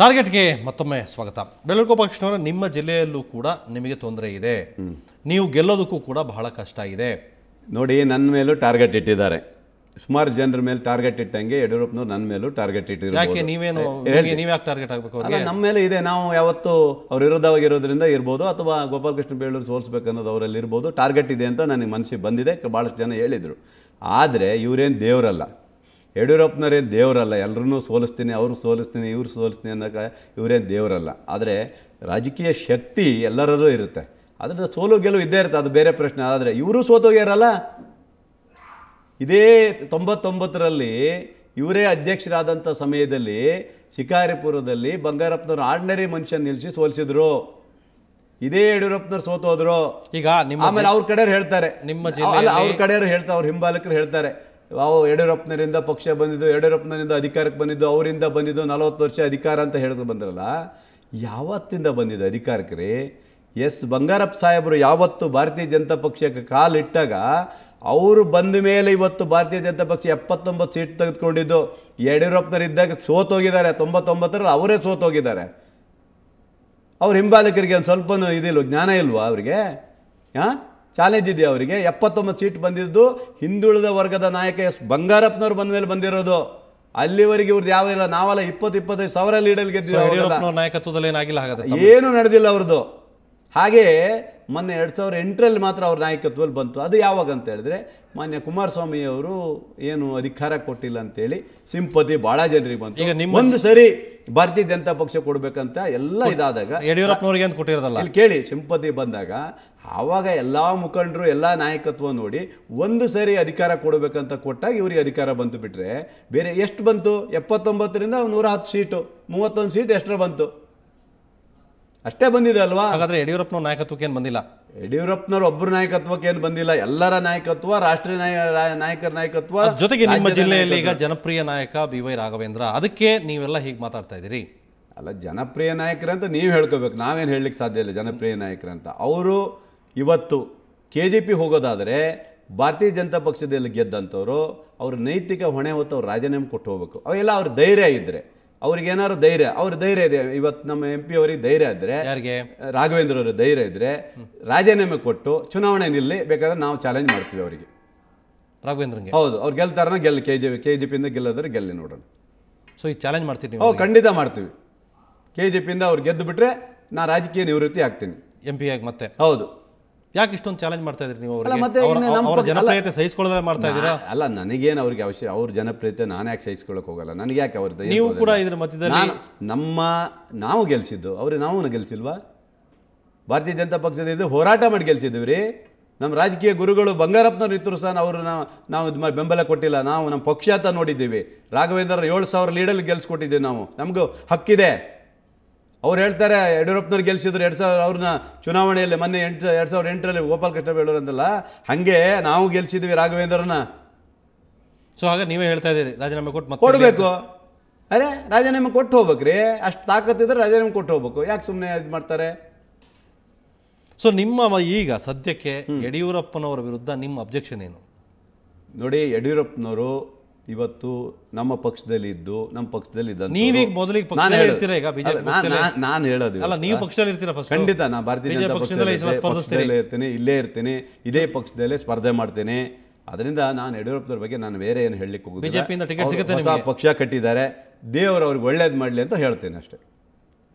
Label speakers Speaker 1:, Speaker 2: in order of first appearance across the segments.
Speaker 1: ಟಾರ್ಗೆಟ್ಗೆ ಮತ್ತೊಮ್ಮೆ ಸ್ವಾಗತ ಬೆಳಗು ಪಕ್ಷನವರು ನಿಮ್ಮ ಜಿಲ್ಲೆಯಲ್ಲೂ ಕೂಡ ನಿಮಗೆ ತೊಂದರೆ ಇದೆ
Speaker 2: ನೀವು ಗೆಲ್ಲೋದಕ್ಕೂ ಕೂಡ ಬಹಳ ಕಷ್ಟ ಇದೆ ನೋಡಿ ನನ್ನ ಮೇಲೂ ಟಾರ್ಗೆಟ್ ಇಟ್ಟಿದ್ದಾರೆ ಸುಮಾರು ಜನರ ಮೇಲೆ ಟಾರ್ಗೆಟ್ ಇಟ್ಟಂಗೆ ಯಡಿಯೂರಪ್ಪನವ್ರು ನನ್ನ ಮೇಲೂ ಟಾರ್ಗೆಟ್ ಯಾಕೆ ನೀವೇನು ಟಾರ್ಗೆಟ್ ನಮ್ಮ ಮೇಲೆ ಇದೆ ನಾವು ಯಾವತ್ತು ಅವ್ರು ವಿರೋಧವಾಗಿರೋದ್ರಿಂದ ಇರ್ಬೋದು ಅಥವಾ ಗೋಪಾಲಕೃಷ್ಣ ಬೇಳೂರು ಸೋಲಿಸ್ಬೇಕನ್ನೋದು ಅನ್ನೋದು ಅವರಲ್ಲಿ ಇರ್ಬೋದು ಟಾರ್ಗೆಟ್ ಇದೆ ಅಂತ ನನಗೆ ಮನಸ್ಸಿಗೆ ಬಂದಿದೆ ಭಾಳಷ್ಟು ಜನ ಹೇಳಿದರು ಆದರೆ ಇವರೇನು ದೇವರಲ್ಲ ಯಡಿಯೂರಪ್ಪನವ್ರೇನು ದೇವರಲ್ಲ ಎಲ್ಲರೂ ಸೋಲಿಸ್ತೀನಿ ಅವರು ಸೋಲಿಸ್ತೀನಿ ಇವರು ಸೋಲಿಸ್ತೀನಿ ಅನ್ನೋಕೆ ಇವರೇನು ದೇವರಲ್ಲ ಆದರೆ ರಾಜಕೀಯ ಶಕ್ತಿ ಎಲ್ಲರಲ್ಲೂ ಇರುತ್ತೆ ಅದರಿಂದ ಸೋಲು ಗೆಲುವು ಇದ್ದೇ ಇರುತ್ತೆ ಅದು ಬೇರೆ ಪ್ರಶ್ನೆ ಆದರೆ ಇವರು ಸೋತೋಗ್ಯಾರಲ್ಲ ಇದೇ ತೊಂಬತ್ತೊಂಬತ್ತರಲ್ಲಿ ಇವರೇ ಅಧ್ಯಕ್ಷರಾದಂಥ ಸಮಯದಲ್ಲಿ ಶಿಕಾರಿಪುರದಲ್ಲಿ ಬಂಗಾರಪ್ಪನವ್ರು ಆರ್ಡಿನರಿ ಮನುಷ್ಯನ ನಿಲ್ಲಿಸಿ ಸೋಲಿಸಿದ್ರು ಇದೇ ಯಡಿಯೂರಪ್ಪನವ್ರು ಸೋತೋದ್ರು ಈಗ ಆಮೇಲೆ ಅವ್ರ ಕಡೆಯವ್ರು ಹೇಳ್ತಾರೆ ನಿಮ್ಮ ಅವ್ರ ಕಡೆಯವ್ರು ಹೇಳ್ತಾರೆ ಅವ್ರ ಹಿಂಬಾಲಕರು ಹೇಳ್ತಾರೆ ಅವು ಯಡಿಯೂರಪ್ಪನರಿಂದ ಪಕ್ಷ ಬಂದಿದ್ದು ಯಡಿಯೂರಪ್ಪನರಿಂದ ಅಧಿಕಾರಕ್ಕೆ ಬಂದಿದ್ದು ಅವರಿಂದ ಬಂದಿದ್ದು ನಲವತ್ತು ವರ್ಷ ಅಧಿಕಾರ ಅಂತ ಹೇಳಿದ್ರು ಬಂದ್ರಲ್ಲ ಯಾವತ್ತಿಂದ ಬಂದಿದ್ದು ಅಧಿಕಾರಕ್ಕೆ ಎಸ್ ಬಂಗಾರಪ್ಪ ಸಾಹೇಬರು ಯಾವತ್ತು ಭಾರತೀಯ ಜನತಾ ಪಕ್ಷಕ್ಕೆ ಕಾಲಿಟ್ಟಾಗ ಅವರು ಬಂದ ಮೇಲೆ ಇವತ್ತು ಭಾರತೀಯ ಜನತಾ ಪಕ್ಷ ಎಪ್ಪತ್ತೊಂಬತ್ತು ಸೀಟ್ ತೆಗೆದುಕೊಂಡಿದ್ದು ಯಡಿಯೂರಪ್ಪನರಿದ್ದಾಗ ಸೋತೋಗಿದ್ದಾರೆ ತೊಂಬತ್ತೊಂಬತ್ತರಲ್ಲಿ ಅವರೇ ಸೋತೋಗಿದ್ದಾರೆ ಅವ್ರ ಹಿಂಬಾಲಕರಿಗೆ ಒಂದು ಸ್ವಲ್ಪ ಇದಿಲ್ಲ ಜ್ಞಾನ ಇಲ್ವಾ ಅವರಿಗೆ ಹಾಂ ಚಾಲೆಂಜ್ ಇದೆ ಅವರಿಗೆ ಎಪ್ಪತ್ತೊಂಬತ್ತು ಸೀಟ್ ಬಂದಿದ್ದು ಹಿಂದುಳಿದ ವರ್ಗದ ನಾಯಕ ಎಸ್ ಬಂಗಾರಪ್ಪನವ್ರು ಬಂದ ಮೇಲೆ ಬಂದಿರೋದು ಅಲ್ಲಿವರೆಗೆ ಇವ್ರದ್ದು ಯಾವ ಇಲ್ಲ ನಾವೆಲ್ಲ ಇಪ್ಪತ್ತು ಇಪ್ಪತ್ತೈದು ಸಾವಿರ ಲೀಡಲ್ಲಿ ಗೆದ್ದಿಲ್ಲ ನಾಯಕತ್ವದಲ್ಲಿ ಏನಾಗಿಲ್ಲ ಹಾಗಾದ್ರೆ ಏನು ನಡೆದಿಲ್ಲ ಅವ್ರದ್ದು ಹಾಗೆ ಮೊನ್ನೆ ಎರಡು ಸಾವಿರ ಎಂಟರಲ್ಲಿ ಮಾತ್ರ ಅವ್ರ ನಾಯಕತ್ವದಲ್ಲಿ ಬಂತು ಅದು ಯಾವಾಗ ಅಂತ ಹೇಳಿದ್ರೆ ಮಾನ್ಯ ಅವರು ಏನು ಅಧಿಕಾರ ಕೊಟ್ಟಿಲ್ಲ ಅಂತೇಳಿ ಸಿಂಪತಿ ಭಾಳ ಜನರಿಗೆ ಬಂತು ಈಗ ನಿಮ್ಮ ಒಂದು ಸರಿ ಭಾರತೀಯ ಜನತಾ ಪಕ್ಷ ಕೊಡಬೇಕಂತ ಎಲ್ಲ ಇದಾದಾಗ ಯಡಿಯೂರಪ್ಪನವ್ರಿಗೆ ಅಂತ ಕೊಟ್ಟಿರೋದಲ್ಲ ಇಲ್ಲಿ ಕೇಳಿ ಸಿಂಪತಿ ಬಂದಾಗ ಆವಾಗ ಎಲ್ಲ ಮುಖಂಡರು ಎಲ್ಲ ನಾಯಕತ್ವ ನೋಡಿ ಒಂದು ಸರಿ ಅಧಿಕಾರ ಕೊಡಬೇಕಂತ ಕೊಟ್ಟಾಗ ಇವರಿಗೆ ಅಧಿಕಾರ ಬಂತು ಬಿಟ್ಟರೆ ಬೇರೆ ಎಷ್ಟು ಬಂತು ಎಪ್ಪತ್ತೊಂಬತ್ತರಿಂದ ನೂರ ಹತ್ತು ಸೀಟು ಮೂವತ್ತೊಂದು ಸೀಟ್ ಎಷ್ಟರ ಬಂತು ಅಷ್ಟೇ ಬಂದಿದೆ ಅಲ್ವಾ ಹಾಗಾದ್ರೆ ಯಡಿಯೂರಪ್ಪನ ನಾಯಕತ್ವಕ್ಕೆ ಏನು ಬಂದಿಲ್ಲ ಯಡಿಯೂರಪ್ಪನವ್ರ ಒಬ್ಬರ ನಾಯಕತ್ವಕ್ಕೆ ಏನು ಬಂದಿಲ್ಲ ಎಲ್ಲರ ನಾಯಕತ್ವ ರಾಷ್ಟ್ರೀಯ ನಾಯಕರ ನಾಯಕತ್ವ ಜೊತೆಗೆ ನಿಮ್ಮ ಜಿಲ್ಲೆಯಲ್ಲಿ ಈಗ
Speaker 1: ಜನಪ್ರಿಯ ನಾಯಕ
Speaker 2: ಬಿ ವೈ ರಾಘವೇಂದ್ರ ಅದಕ್ಕೆ ನೀವೆಲ್ಲ ಹೀಗೆ ಮಾತಾಡ್ತಾ ಇದ್ದೀರಿ ಅಲ್ಲ ಜನಪ್ರಿಯ ಅಂತ ನೀವು ಹೇಳ್ಕೋಬೇಕು ನಾವೇನು ಹೇಳಲಿಕ್ಕೆ ಸಾಧ್ಯ ಇಲ್ಲ ಜನಪ್ರಿಯ ಅಂತ ಅವರು ಇವತ್ತು ಕೆ ಜೆ ಪಿ ಹೋಗೋದಾದರೆ ಭಾರತೀಯ ಜನತಾ ಪಕ್ಷದಲ್ಲಿ ಗೆದ್ದಂಥವ್ರು ಅವ್ರ ನೈತಿಕ ಹೊಣೆ ಹೊತ್ತು ಅವ್ರು ರಾಜೀನಾಮೆ ಕೊಟ್ಟು ಹೋಗ್ಬೇಕು ಅವೆಲ್ಲ ಅವ್ರ ಧೈರ್ಯ ಇದ್ದರೆ ಏನಾದ್ರು ಧೈರ್ಯ ಅವ್ರ ಧೈರ್ಯ ಇದೆ ಇವತ್ತು ನಮ್ಮ ಎಂ ಪಿ ಅವರಿಗೆ ಧೈರ್ಯ ಇದ್ರೆ ರಾಘವೇಂದ್ರ ಅವರ ಧೈರ್ಯ ಇದ್ರೆ ರಾಜೀನಾಮೆ ಕೊಟ್ಟು ಚುನಾವಣೆ ನಿಲ್ಲಿ ಬೇಕಾದ್ರೆ ನಾವು ಚಾಲೆಂಜ್ ಮಾಡ್ತೀವಿ ಅವರಿಗೆ
Speaker 1: ರಾಘವೇಂದ್ರ ಹೌದು
Speaker 2: ಅವ್ರು ಗೆಲ್ತಾರನ ಗೆಲ್ಲ ಕೆ ಜಿ ಕೆ ಜಿ ಪಿಯಿಂದ ಗೆಲ್ಲೋದ್ರೆ ಗೆಲ್ಲಿ ನೋಡೋಣ ಸೊ ಈ ಚಾಲೆಂಜ್ ಮಾಡ್ತೀವಿ ಓ ಖಂಡಿತ ಮಾಡ್ತೀವಿ ಕೆ ಪಿ ಪಿಯಿಂದ ಅವ್ರು ಗೆದ್ದು ಬಿಟ್ರೆ ನಾ ರಾಜಕೀಯ ನಿವೃತ್ತಿ ಆಗ್ತೀನಿ ಎಂ ಪಿ ಆಗಿ ಮತ್ತೆ ಹೌದು ಯಾಕೆ ಇಷ್ಟೊಂದು ಚಾಲೆಂಜ್ ಮಾಡ್ತಾ ಇದ್ರಿ ನೀವು ಜನಪ್ರಿಯತೆ ಸಹಿಸ್ಕೊಳ್ಳೋದ್ರೆ ಮಾಡ್ತಾ ಇದೀರಾ ಅಲ್ಲ ನನಗೇನು ಅವ್ರಿಗೆ ಅವಶ್ಯ ಅವ್ರ ಜನಪ್ರಿಯತೆ ನಾನು ಯಾಕೆ ಸಹಿಸ್ಕೊಳ್ಳೋಕೆ ಹೋಗಲ್ಲ ನನಗೆ ಯಾಕೆ ಅವ್ರದ್ದು ನೀವು ಕೂಡ ಇದ್ರ ಮಧ್ಯದಲ್ಲಿ ನಮ್ಮ ನಾವು ಗೆಲ್ಸಿದ್ದು ಅವ್ರಿ ನಾವು ಗೆಲ್ಸಿಲ್ವಾ ಭಾರತೀಯ ಜನತಾ ಪಕ್ಷದ ಇದು ಹೋರಾಟ ಮಾಡಿ ಗೆಲ್ಸಿದ್ವಿ ರೀ ನಮ್ಮ ರಾಜಕೀಯ ಗುರುಗಳು ಬಂಗಾರಪ್ಪನ ಇತ್ತು ಸಹ ಅವರು ನಾವು ನಾವು ಬೆಂಬಲ ಕೊಟ್ಟಿಲ್ಲ ನಾವು ನಮ್ಮ ಅಂತ ನೋಡಿದ್ದೀವಿ ರಾಘವೇಂದ್ರ ಏಳು ಸಾವಿರ ಲೀಡಲ್ಲಿ ಗೆಲ್ಸ್ಕೊಟ್ಟಿದ್ದೀವಿ ನಾವು ನಮಗೂ ಹಕ್ಕಿದೆ ಅವ್ರು ಹೇಳ್ತಾರೆ ಯಡಿಯೂರಪ್ಪನವ್ರು ಗೆಲ್ಸಿದ್ರು ಎರಡು ಸಾವಿರ ಅವ್ರನ್ನ ಚುನಾವಣೆಯಲ್ಲಿ ಮೊನ್ನೆ ಎಂಟು ಎರಡು ಸಾವಿರದ ಎಂಟರಲ್ಲಿ ಗೋಪಾಲ ಕೃಷ್ಣ ಬೇಳೂರು ಅಂತಲ್ಲ ಹಾಗೆ ನಾವು ಗೆಲ್ಸಿದ್ವಿ ರಾಘವೇಂದ್ರನ ಸೊ ಹಾಗೆ ನೀವೇ ಹೇಳ್ತಾ ಇದ್ದೀರಿ ರಾಜೀನಾಮೆ ಕೊಟ್ಟು ಕೊಡಬೇಕು ಅರೆ ರಾಜೀನಾಮೆ ಕೊಟ್ಟು ಹೋಗ್ಬೇಕ್ರಿ ಅಷ್ಟು ಇದ್ರೆ ರಾಜೀನಾಮೆ ಕೊಟ್ಟು ಹೋಗ್ಬೇಕು ಯಾಕೆ ಸುಮ್ಮನೆ ಇದು ಮಾಡ್ತಾರೆ
Speaker 1: ಸೊ ನಿಮ್ಮ ಈಗ ಸದ್ಯಕ್ಕೆ ಯಡಿಯೂರಪ್ಪನವರ
Speaker 2: ವಿರುದ್ಧ ನಿಮ್ಮ ಅಬ್ಜೆಕ್ಷನ್ ಏನು ನೋಡಿ ಯಡಿಯೂರಪ್ಪನವರು ಇವತ್ತು ನಮ್ಮ ಪಕ್ಷದಲ್ಲಿ ಇದ್ದು ನಮ್ಮ ಪಕ್ಷದಲ್ಲಿ ನೀವೀಗ ಮೊದಲಿಗೆ ಪಕ್ಷದಲ್ಲಿ ಇರ್ತೀರಾ ಈಗ ಬಿಜೆಪಿ ನಾನು ಹೇಳೋದು ಅಲ್ಲ ನೀವು ಪಕ್ಷದಲ್ಲಿ ಇರ್ತೀರಾ ಫಸ್ಟ್ ಖಂಡಿತ ನಾನು ಭಾರತೀಯ ಜನತಾ ಪಕ್ಷದಲ್ಲಿ ಇರ್ತೀನಿ ಇಲ್ಲೇ ಇರ್ತೀನಿ ಇದೇ ಪಕ್ಷದಲ್ಲೇ ಸ್ಪರ್ಧೆ ಮಾಡ್ತೇನೆ ಅದರಿಂದ ನಾನು ಯಡಿಯೂರಪ್ಪನವ್ರ ಬಗ್ಗೆ ನಾನು ಬೇರೆ ಏನು ಹೇಳಲಿಕ್ಕೆ ಹೋಗುದು ಬಿಜೆಪಿಯಿಂದ ಟಿಕೆಟ್ ಸಿಗುತ್ತೆ ಪಕ್ಷ ಕಟ್ಟಿದ್ದಾರೆ ದೇವರು ಅವ್ರಿಗೆ ಒಳ್ಳೇದು ಮಾಡಲಿ ಅಂತ ಹೇಳ್ತೇನೆ ಅಷ್ಟೇ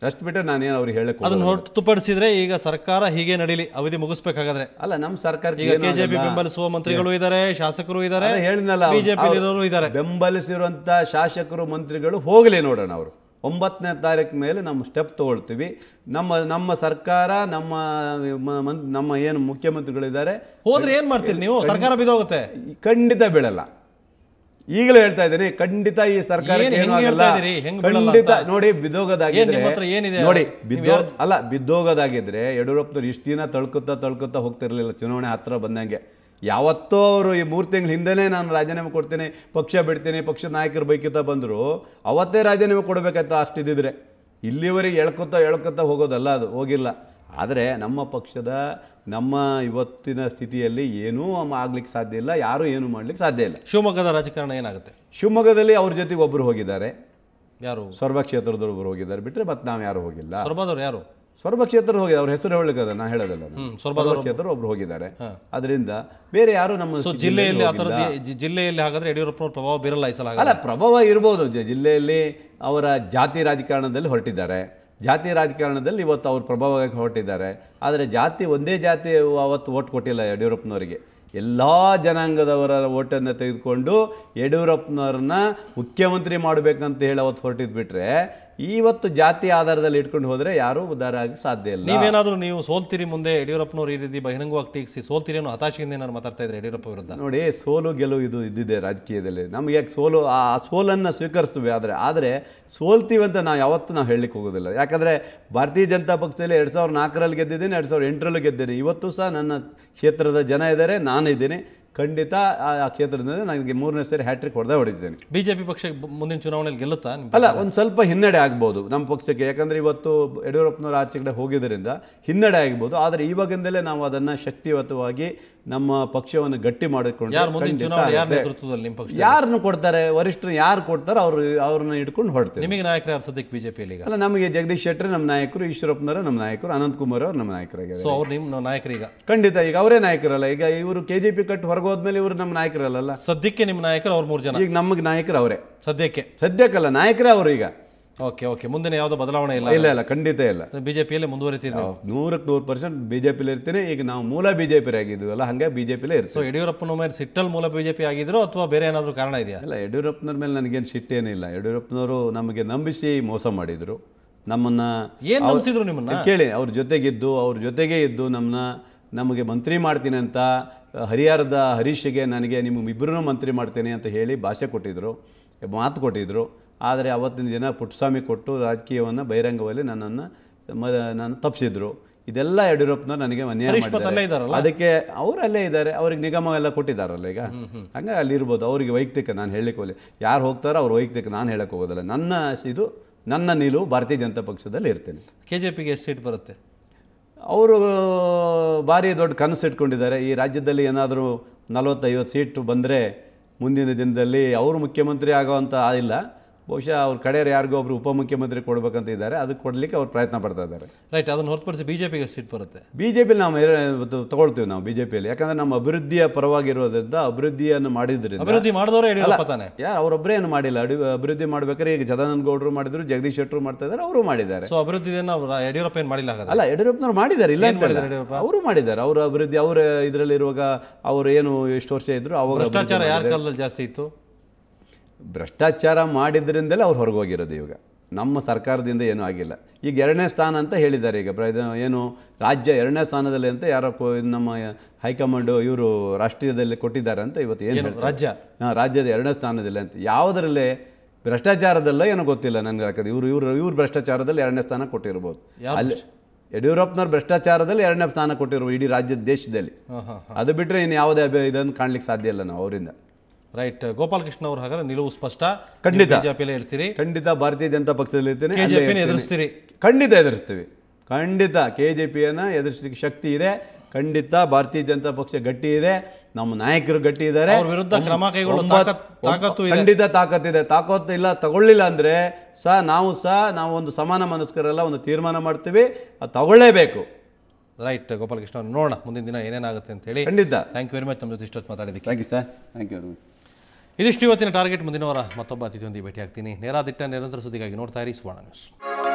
Speaker 2: ಅಷ್ಟು ಬಿಟ್ಟರೆ ನಾನೇನು ಅವ್ರಿಗೆ ಹೇಳಕ್ಕೆ ಅದನ್ನು
Speaker 1: ಹೊರತುಪಡಿಸಿದ್ರೆ ಈಗ ಸರ್ಕಾರ ಹೀಗೆ ನಡೀಲಿ ಅವಧಿ ಮುಗಿಸ್ಬೇಕಾದ್ರೆ ಅಲ್ಲ ನಮ್ಮ ಸರ್ಕಾರ ಈಗ ಕೆಜೆಪಿ ಬೆಂಬಲಿಸುವ ಮಂತ್ರಿಗಳು ಇದ್ದಾರೆ ಶಾಸಕರು ಇದ್ದಾರೆ ಹೇಳಿದ್ನಲ್ಲ ಬಿಜೆಪಿ
Speaker 2: ಇದ್ದಾರೆ ಬೆಂಬಲಿಸಿರುವಂಥ ಶಾಸಕರು ಮಂತ್ರಿಗಳು ಹೋಗಲಿ ನೋಡೋಣ ಅವರು ಒಂಬತ್ತನೇ ತಾರೀಕು ಮೇಲೆ ನಮ್ಮ ಸ್ಟೆಪ್ ತಗೊಳ್ತೀವಿ ನಮ್ಮ ನಮ್ಮ ಸರ್ಕಾರ ನಮ್ಮ ನಮ್ಮ ಏನು ಮುಖ್ಯಮಂತ್ರಿಗಳಿದ್ದಾರೆ ಹೋದ್ರೆ ಏನು ಮಾಡ್ತೀರಿ ನೀವು ಸರ್ಕಾರ ಬಿದ್ದೋಗುತ್ತೆ ಖಂಡಿತ ಬೀಳಲ್ಲ ಈಗಲೂ ಹೇಳ್ತಾ ಇದ್ದೀನಿ ಖಂಡಿತ ಈ ಸರ್ಕಾರ ಖಂಡಿತ ನೋಡಿ ಬಿದ್ದೋಗೋದಾಗಿದ್ರೆ ನೋಡಿ ಬಿದ್ದೋ ಅಲ್ಲ ಬಿದ್ದೋಗೋದಾಗಿದ್ರೆ ಯಡಿಯೂರಪ್ಪನವ್ರು ಇಷ್ಟು ದಿನ ತಳ್ಕುತ್ತಾ ತಳ್ಕುತ್ತಾ ಹೋಗ್ತಿರ್ಲಿಲ್ಲ ಚುನಾವಣೆ ಹತ್ರ ಬಂದಂಗೆ ಯಾವತ್ತೋ ಅವರು ಈ ಮೂರು ತಿಂಗಳ ಹಿಂದೆನೇ ನಾನು ರಾಜೀನಾಮೆ ಕೊಡ್ತೀನಿ ಪಕ್ಷ ಬಿಡ್ತೀನಿ ಪಕ್ಷದ ನಾಯಕರು ಬೈಕುತ್ತಾ ಬಂದರು ಅವತ್ತೇ ರಾಜೀನಾಮೆ ಕೊಡಬೇಕಾಯ್ತು ಅಷ್ಟಿದ್ದಿದ್ರೆ ಇಲ್ಲಿವರೆಗೆ ಎಳ್ಕೊತಾ ಎಳ್ಕೊತಾ ಹೋಗೋದಲ್ಲ ಅದು ಹೋಗಿಲ್ಲ ಆದರೆ ನಮ್ಮ ಪಕ್ಷದ ನಮ್ಮ ಇವತ್ತಿನ ಸ್ಥಿತಿಯಲ್ಲಿ ಏನೂ ಆಗ್ಲಿಕ್ಕೆ ಸಾಧ್ಯ ಇಲ್ಲ ಯಾರೂ ಏನೂ ಮಾಡ್ಲಿಕ್ಕೆ ಸಾಧ್ಯ ಇಲ್ಲ ಶಿವಮೊಗ್ಗದ ರಾಜಕಾರಣ ಏನಾಗುತ್ತೆ ಶಿವಮೊಗ್ಗದಲ್ಲಿ ಅವ್ರ ಜೊತೆಗೆ ಒಬ್ಬರು ಹೋಗಿದ್ದಾರೆ ಯಾರು ಸ್ವರ್ಭ ಹೋಗಿದ್ದಾರೆ ಬಿಟ್ಟರೆ ಮತ್ತೆ ನಾವು ಯಾರು ಹೋಗಿಲ್ಲ ಸ್ವರ್ಭದವ್ರು ಯಾರು ಸ್ವರ್ಭ ಕ್ಷೇತ್ರ ಹೋಗಿದೆ ಅವ್ರ ಹೆಸರು ಹೇಳಲಿಕ್ಕೆ ನಾ ಹೇಳೋದಲ್ಲ ಸ್ವರ್ಭ ಕ್ಷೇತ್ರ ಒಬ್ರು ಹೋಗಿದ್ದಾರೆ ಅದರಿಂದ ಬೇರೆ ಯಾರು ನಮ್ಮ ಜಿಲ್ಲೆಯಲ್ಲಿ ಜಿಲ್ಲೆಯಲ್ಲಿ ಹಾಗಾದ್ರೆ ಯಡಿಯೂರಪ್ಪನ ಪ್ರಭಾವ ಬೀರಲ್ಲ ಅಲ್ಲ ಪ್ರಭಾವ ಇರ್ಬೋದು ಜಿಲ್ಲೆಯಲ್ಲಿ ಅವರ ಜಾತಿ ರಾಜಕಾರಣದಲ್ಲಿ ಹೊರಟಿದ್ದಾರೆ ಜಾತಿ ರಾಜಕಾರಣದಲ್ಲಿ ಇವತ್ತು ಅವರು ಪ್ರಭಾವಕ್ಕೆ ಹೊರಟಿದ್ದಾರೆ ಆದರೆ ಜಾತಿ ಒಂದೇ ಜಾತಿ ಅವತ್ತು ಓಟ್ ಕೊಟ್ಟಿಲ್ಲ ಯಡಿಯೂರಪ್ಪನವರಿಗೆ ಎಲ್ಲ ಜನಾಂಗದವರ ಓಟನ್ನು ತೆಗೆದುಕೊಂಡು ಯಡಿಯೂರಪ್ಪನವ್ರನ್ನ ಮುಖ್ಯಮಂತ್ರಿ ಮಾಡಬೇಕಂತ ಹೇಳಿ ಅವತ್ತು ಹೊರಟಿದ್ಬಿಟ್ರೆ ಇವತ್ತು ಜಾತಿ ಆಧಾರದಲ್ಲಿ ಇಟ್ಕೊಂಡು ಹೋದರೆ ಯಾರೂ ಉದ್ಧಾರ ಆಗಿ ಸಾಧ್ಯ ಇಲ್ಲ ನೀವೇನಾದರೂ
Speaker 1: ನೀವು ಸೋಲ್ತೀರಿ ಮುಂದೆ ಯಡಿಯೂರಪ್ಪನವ್ರು ಈ ರೀತಿ ಬಹಿರಂಗವಾಗಿ ಟೀಕಿಸಿ ಸೋಲ್ತೀರಿ ಅನ್ನೋ ಹತಾಶೆಯಿಂದ ಏನಾದ್ರು
Speaker 2: ಮಾತಾಡ್ತಾ ಇದ್ರೆ ಯಡಿಯೂರಪ್ಪ ವಿರುದ್ಧ ನೋಡಿ ಸೋಲು ಗೆಲುವು ಇದು ಇದ್ದಿದೆ ರಾಜಕೀಯದಲ್ಲಿ ನಮಗೆ ಸೋಲು ಆ ಸೋಲನ್ನು ಸ್ವೀಕರಿಸ್ತೀವಿ ಆದರೆ ಆದರೆ ಅಂತ ನಾವು ಯಾವತ್ತೂ ನಾವು ಹೇಳಲಿಕ್ಕೆ ಹೋಗೋದಿಲ್ಲ ಯಾಕಂದರೆ ಭಾರತೀಯ ಜನತಾ ಪಕ್ಷದಲ್ಲಿ ಎರಡು ಸಾವಿರದ ನಾಲ್ಕರಲ್ಲಿ ಗೆದ್ದಿದ್ದೀನಿ ಎರಡು ಸಾವಿರದ ಎಂಟರಲ್ಲಿ ಗೆದ್ದಿದ್ದೀನಿ ಇವತ್ತು ಸಹ ನನ್ನ ಕ್ಷೇತ್ರದ ಜನ ಇದ್ದಾರೆ ನಾನು ಇದ್ದೀನಿ ಖಂಡಿತ ಆ ಕ್ಷೇತ್ರದಿಂದ ನನಗೆ ಮೂರನೇ ಸರಿ ಹ್ಯಾಟ್ರಿಕ್ ಹೊಡೆದೇ ಹೊಡಿದ್ದೇನೆ ಬಿಜೆಪಿ ಪಕ್ಷ
Speaker 1: ಮುಂದಿನ ಚುನಾವಣೆಯಲ್ಲಿ ಗೆಲ್ಲುತ್ತಾ
Speaker 2: ಅಲ್ಲ ಒಂದು ಸ್ವಲ್ಪ ಹಿನ್ನಡೆ ಆಗ್ಬೋದು ನಮ್ಮ ಪಕ್ಷಕ್ಕೆ ಯಾಕಂದ್ರೆ ಇವತ್ತು ಯಡಿಯೂರಪ್ಪನವರು ಆಚೆ ಕಡೆ ಹೋಗಿದ್ದರಿಂದ ಹಿನ್ನಡೆ ಆಗ್ಬೋದು ಆದರೆ ಇವಾಗಿಂದಲೇ ನಾವು ಅದನ್ನು ಶಕ್ತಿಯುತವಾಗಿ ನಮ್ಮ ಪಕ್ಷವನ್ನು ಗಟ್ಟಿ ಮಾಡಿಕೊಂಡು ಯಾರನ್ನು ಕೊಡ್ತಾರೆ ವರಿಷ್ಠರು ಯಾರು ಕೊಡ್ತಾರೆ ಅವರು ಅವ್ರನ್ನ ಇಟ್ಕೊಂಡು ಹೊಡ್ತಾರೆ ನಿಮಗೆ
Speaker 1: ನಾಯಕರು ಯಾರು ಸದ್ಯಕ್ಕೆ ಬಿಜೆಪಿಯಲ್ಲಿ
Speaker 2: ಅಲ್ಲ ನಮಗೆ ಜಗದೀಶ್ ಶೆಟ್ಟರ್ ನಮ್ಮ ನಾಯಕರು ಈಶ್ವರಪ್ಪನವರು ನಮ್ಮ ನಾಯಕರು ಅನಂತಕುಮಾರ್ ಅವರು ನಮ್ಮ ನಾಯಕರಾಗಿದ್ದಾರೆ ಸೊ ಅವ್ರು ನಿಮ್ಮ ನಾಯಕರೀಗ ಖಂಡಿತ ಈಗ ಅವರೇ ನಾಯಕರಲ್ಲ ಈಗ ಇವರು ಕೆ ಜೆ ಪಿ ಕಟ್ಟು ಹೊರ ಹೊರಗೆ ಹೋದ್ಮೇಲೆ ಇವರು ನಮ್ಮ ನಾಯಕರಲ್ಲ ಸದ್ಯಕ್ಕೆ ನಿಮ್ಮ ನಾಯಕರು ಅವ್ರು ಮೂರು ಜನ ಈಗ ನಮಗೆ ನಾಯಕರು ಅವರೇ ಸದ್ಯಕ್ಕೆ ಸದ್ಯಕ್ಕಲ್ಲ ನಾಯಕರೇ ಅವರು ಈಗ ಓಕೆ ಓಕೆ ಮುಂದಿನ ಯಾವುದೋ ಬದಲಾವಣೆ ಇಲ್ಲ ಇಲ್ಲ ಇಲ್ಲ ಖಂಡಿತ ಇಲ್ಲ ಬಿಜೆಪಿಯಲ್ಲೇ ಮುಂದುವರಿತೀರಿ ನಾವು ನೂರಕ್ಕೆ ನೂರು ಪರ್ಸೆಂಟ್ ಬಿಜೆಪಿಲಿ ಇರ್ತೀನಿ ಈಗ ನಾವು ಮೂಲ ಬಿಜೆಪಿ ಆಗಿದ್ವಲ್ಲ ಹಂಗೆ ಬಿಜೆಪಿಲೇ ಇರ್ತೀವಿ ಸೊ ಯಡಿಯೂರಪ್ಪನ ಮೇಲೆ ಸಿಟ್ಟಲ್ಲಿ ಮೂಲ ಬಿಜೆಪಿ ಆಗಿದ್ರು ಅಥವಾ ಬೇರೆ ಏನಾದರೂ ಕಾರಣ ಇದೆಯಾ ಇಲ್ಲ ಯಡಿಯೂರಪ್ಪನವ್ರ ಮೇಲೆ ನನಗೇನು ಸಿಟ್ಟೇನಿಲ್ಲ ಯಡಿಯೂರಪ್ಪನವರು ನಮಗೆ ನಂಬಿಸಿ ಮೋಸ ಮಾಡಿದರು ನಮ್ಮನ್ನ ಏನು ನಂಬಿಸಿದ್ರು ನಿಮ್ಮನ್ನ ಕೇಳಿ ಅವ್ರ ಜೊತೆಗಿದ್ದು ಅವ್ರ ಜೊತೆಗೇ ಇದ್ದು ನಮ್ಮನ್ನ ನಮಗೆ ಮಂತ್ರಿ ಮಾಡ್ತೀನಿ ಅಂತ ಹರಿಹರದ ಹರೀಶ್ಗೆ ನನಗೆ ನಿಮಗಿಬ್ಬರೂ ಮಂತ್ರಿ ಮಾಡ್ತೇನೆ ಅಂತ ಹೇಳಿ ಭಾಷೆ ಕೊಟ್ಟಿದ್ದರು ಮಾತು ಕೊಟ್ಟಿದ್ದರು ಆದರೆ ಅವತ್ತಿನ ದಿನ ಪುಟ್ಟಸ್ವಾಮಿ ಕೊಟ್ಟು ರಾಜಕೀಯವನ್ನು ಬಹಿರಂಗವಾಗಿ ನನ್ನನ್ನು ಮ ನಾನು ತಪ್ಪಿಸಿದ್ರು ಇದೆಲ್ಲ ಯಡಿಯೂರಪ್ಪನವ್ರು ನನಗೆ ಮನೆ ಅದಕ್ಕೆ ಅವರಲ್ಲೇ ಇದ್ದಾರೆ ಅವ್ರಿಗೆ ನಿಗಮ ಎಲ್ಲ ಕೊಟ್ಟಿದ್ದಾರಲ್ಲ ಈಗ ಹಂಗೆ ಅಲ್ಲಿರ್ಬೋದು ಅವರಿಗೆ ವೈಯಕ್ತಿಕ ನಾನು ಹೇಳಲಿಕ್ಕೆ ಹೋಗಲಿ ಯಾರು ಹೋಗ್ತಾರೋ ಅವ್ರ ವೈಯಕ್ತಿಕ ನಾನು ಹೇಳಕ್ಕೆ ಹೋಗೋದಿಲ್ಲ ನನ್ನ ಇದು ನನ್ನ ನಿಲುವು ಭಾರತೀಯ ಜನತಾ ಪಕ್ಷದಲ್ಲಿ ಇರ್ತೇನೆ ಕೆ ಜೆ ಪಿಗೆ ಎಷ್ಟು ಸೀಟ್ ಬರುತ್ತೆ ಅವರು ಭಾರಿ ದೊಡ್ಡ ಕನಸು ಇಟ್ಕೊಂಡಿದ್ದಾರೆ ಈ ರಾಜ್ಯದಲ್ಲಿ ಏನಾದರೂ ನಲವತ್ತೈವತ್ತು ಸೀಟು ಬಂದರೆ ಮುಂದಿನ ದಿನದಲ್ಲಿ ಅವರು ಮುಖ್ಯಮಂತ್ರಿ ಆಗೋವಂಥ ಇಲ್ಲ ಬಹುಶಃ ಅವ್ರ ಕಡೆಯವ್ರು ಯಾರಿಗೋ ಒಬ್ಬರು ಉಪಮುಖ್ಯಮಂತ್ರಿ ಕೊಡಬೇಕಂತ ಇದ್ದಾರೆ ಅದಕ್ಕೆ ಕೊಡಲಿಕ್ಕೆ ಅವ್ರು ಪ್ರಯತ್ನ ಪಡ್ತಾ ಇದ್ದಾರೆ
Speaker 1: ರೈಟ್ ಅದನ್ನು ಹೊರತುಪಡಿಸಿ ಬಿ ಜೆ ಪಿಗೆ ಸೀಟ್ ಬರುತ್ತೆ
Speaker 2: ಬಿ ಜೆ ಪಿಲಿ ನಾವು ತಗೊಳ್ತೀವಿ ನಾವು ಬಿ ಜೆ ಪಿಯಲ್ಲಿ ಯಾಕಂದರೆ ನಮ್ಮ ಅಭಿವೃದ್ಧಿಯ ಪರವಾಗಿರೋದ್ರಿಂದ ಅಭಿವೃದ್ಧಿಯನ್ನು ಮಾಡಿದ್ರಿಂದ ಅಭಿವೃದ್ಧಿ ಮಾಡಿದವರು ಯಾರು ಅವರೊಬ್ಬರೇ ಏನು ಮಾಡಿಲ್ಲ ಅಡಿ ಅಭಿವೃದ್ಧಿ ಮಾಡಬೇಕಾದ್ರೆ ಈಗ ಜದಾನಂದ ಗೌಡರು ಮಾಡಿದ್ರು ಜಗದೀಶ್ ಶೆಟ್ಟರು ಮಾಡ್ತಾ ಇದ್ದಾರೆ ಅವರು ಮಾಡಿದ್ದಾರೆ
Speaker 1: ಸೊ ಅಭಿವೃದ್ಧಿಯನ್ನು ಯಡಿಯೂರಪ್ಪ ಏನು
Speaker 2: ಮಾಡಿಲ್ಲ ಅಲ್ಲ ಯಡಿಯೂರಪ್ಪನವ್ರು ಮಾಡಿದ್ದಾರೆ ಇಲ್ಲ ಯಡಿಯೂರಪ್ಪ ಅವರು ಮಾಡಿದ್ದಾರೆ ಅವರ ಅಭಿವೃದ್ಧಿ ಅವರ ಇರುವಾಗ ಅವರು ಏನು ಎಷ್ಟು ವರ್ಷ ಇದ್ರು ಅವಾಗ ಭ್ರಷ್ಟಾಚಾರ ಯಾರ ಕಾಲದಲ್ಲಿ ಜಾಸ್ತಿ ಇತ್ತು ಭ್ರಷ್ಟಾಚಾರ ಮಾಡಿದ್ರಿಂದಲೇ ಅವ್ರು ಹೊರಗೆ ಹೋಗಿರೋದು ಇವಾಗ ನಮ್ಮ ಸರ್ಕಾರದಿಂದ ಏನೂ ಆಗಿಲ್ಲ ಈಗ ಎರಡನೇ ಸ್ಥಾನ ಅಂತ ಹೇಳಿದ್ದಾರೆ ಈಗ ಪ್ರ ಏನು ರಾಜ್ಯ ಎರಡನೇ ಸ್ಥಾನದಲ್ಲಿ ಅಂತ ಯಾರೋ ನಮ್ಮ ಹೈಕಮಾಂಡು ಇವರು ರಾಷ್ಟ್ರೀಯದಲ್ಲಿ ಕೊಟ್ಟಿದ್ದಾರೆ ಅಂತ ಇವತ್ತು ಏನು ರಾಜ್ಯ ಹಾಂ ರಾಜ್ಯದ ಎರಡನೇ ಸ್ಥಾನದಲ್ಲಿ ಅಂತ ಯಾವುದರಲ್ಲೇ ಭ್ರಷ್ಟಾಚಾರದಲ್ಲೋ ಏನೋ ಗೊತ್ತಿಲ್ಲ ನನಗೆ ಯಾಕಂದ್ರೆ ಇವರು ಇವರು ಇವ್ರು ಭ್ರಷ್ಟಾಚಾರದಲ್ಲಿ ಎರಡನೇ ಸ್ಥಾನ ಕೊಟ್ಟಿರ್ಬೋದು ಅಲ್ಲಿ ಯಡಿಯೂರಪ್ಪನವ್ರು ಭ್ರಷ್ಟಾಚಾರದಲ್ಲಿ ಎರಡನೇ ಸ್ಥಾನ ಕೊಟ್ಟಿರ್ಬೋದು ಇಡೀ ರಾಜ್ಯದ ದೇಶದಲ್ಲಿ ಅದು ಬಿಟ್ಟರೆ ಇನ್ನು ಯಾವುದೇ ಇದನ್ನು ಕಾಣ್ಲಿಕ್ಕೆ ಸಾಧ್ಯ ಇಲ್ಲ ನಾವು ಅವರಿಂದ ರೈಟ್ ಗೋಪಾಲಕೃಷ್ಣ ಅವರು ಹಾಗಾದ್ರೆ ನಿಲುವು ಸ್ಪಷ್ಟ ಖಂಡಿತ ಬಿಜೆಪಿಯಲ್ಲೇ ಇರ್ತೀರಿ ಖಂಡಿತ ಭಾರತೀಯ ಜನತಾ ಪಕ್ಷದಲ್ಲಿ ಇರ್ತೀನಿ ಕೆಜೆಪಿ ಎದುರಿಸ್ತೀರಿ ಖಂಡಿತ ಎದುರಿಸ್ತೀವಿ ಖಂಡಿತ ಕೆ ಜೆ ಪಿಯನ್ನು ಎದುರಿಸಲಿಕ್ಕೆ ಶಕ್ತಿ ಇದೆ ಖಂಡಿತ ಭಾರತೀಯ ಜನತಾ ಪಕ್ಷ ಗಟ್ಟಿ ಇದೆ ನಮ್ಮ ನಾಯಕರು ಗಟ್ಟಿ ಇದ್ದಾರೆ ವಿರುದ್ಧ ಕ್ರಮ ಖಂಡಿತ ತಾಕತ್ತಿದೆ ತಾಕತ್ತು ಇಲ್ಲ ತಗೊಳ್ಳಿಲ್ಲ ಅಂದರೆ ಸಹ ನಾವು ಸಹ ನಾವು ಒಂದು ಸಮಾನ ಮನಸ್ಕರೆಲ್ಲ ಒಂದು ತೀರ್ಮಾನ ಮಾಡ್ತೀವಿ ಅದು ತಗೊಳ್ಳೇಬೇಕು
Speaker 1: ರೈಟ್ ಗೋಪಾಲಕೃಷ್ಣ ನೋಡೋಣ ಮುಂದಿನ ದಿನ ಏನೇನಾಗುತ್ತೆ ಹೇಳಿ ಖಂಡಿತ ಥ್ಯಾಂಕ್ ಯು ವೆರಿ ಮಚ್ ನಮ್ಮ ಜೊತೆ ಇಷ್ಟೊತ್ತು ಮಾತಾಡಿದ್ದಕ್ಕೆ thank you sir thank you ಇದಿಷ್ಟು ಇವತ್ತಿನ ಟಾರ್ಗೆಟ್ ಮುಂದಿನವರ ವಾರ ಮತ್ತೊಬ್ಬ ಅತಿಥಿಯೊಂದಿಗೆ ಭೇಟಿಯಾಗ್ತೀನಿ ನೇರಾದಿಟ್ಟ ನಿರಂತರ ಸುದ್ದಿಗಾಗಿ ನೋಡ್ತಾ ಇರಿ ಸುವರ್ಣ ನ್ಯೂಸ್